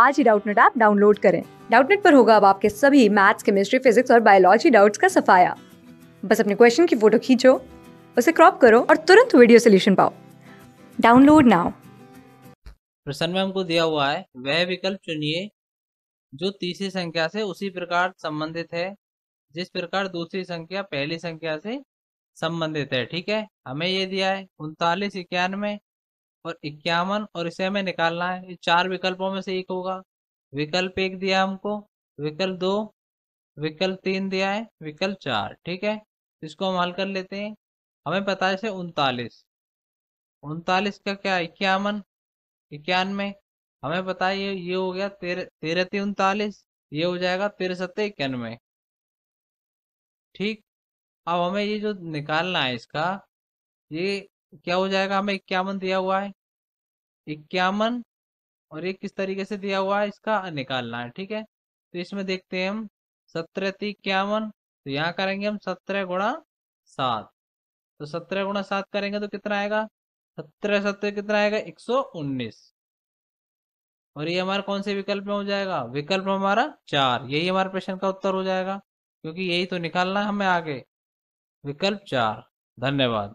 आज ही Doubtnut app download करें डाउटनेट पर होगा अब आपके सभी मैथ्स केमिस्ट्री फिजिक्स और बायोलॉजी डाउट्स का सफाया बस अपने क्वेश्चन की फोटो खींचो उसे क्रॉप करो और तुरंत वीडियो सोल्यूशन पाओ डाउनलोड नाउ प्रश्न में हमको दिया हुआ है वह विकल्प चुनिए जो तीसरी संख्या से उसी प्रकार संबंधित है जिस प्रकार दूसरी संख्या पहली संख्या से संबंधित है ठीक है हमें ये दिया है उनतालीस इक्यानवे और इक्यावन और इसे हमें निकालना है ये चार विकल्पों में से एक होगा विकल्प एक दिया हमको विकल्प दो विकल्प तीन दिया है विकल्प चार ठीक है इसको हम हल कर लेते हैं हमें पता है उनतालीस उनतालीस का क्या इक्यावन इक्यानवे हमें पता है ये ये हो गया तेरह तेरह उनतालीस ये हो जाएगा तेरह सत्तर इक्यानवे ठीक अब हमें ये जो निकालना है इसका ये क्या हो जाएगा हमें इक्यावन दिया हुआ है इक्यावन और ये किस तरीके से दिया हुआ है इसका निकालना है ठीक है तो इसमें देखते हैं हम सत्रह इक्यावन तो यहाँ करेंगे हम सत्रह गुणा सात तो सत्रह गुणा सात करेंगे तो कितना आएगा सत्रह सत्रह कितना आएगा एक सौ उन्नीस और ये हमारा कौन से विकल्प में हो जाएगा विकल्प हमारा चार यही हमारे प्रश्न का उत्तर हो जाएगा क्योंकि यही तो निकालना है हमें आगे विकल्प चार धन्यवाद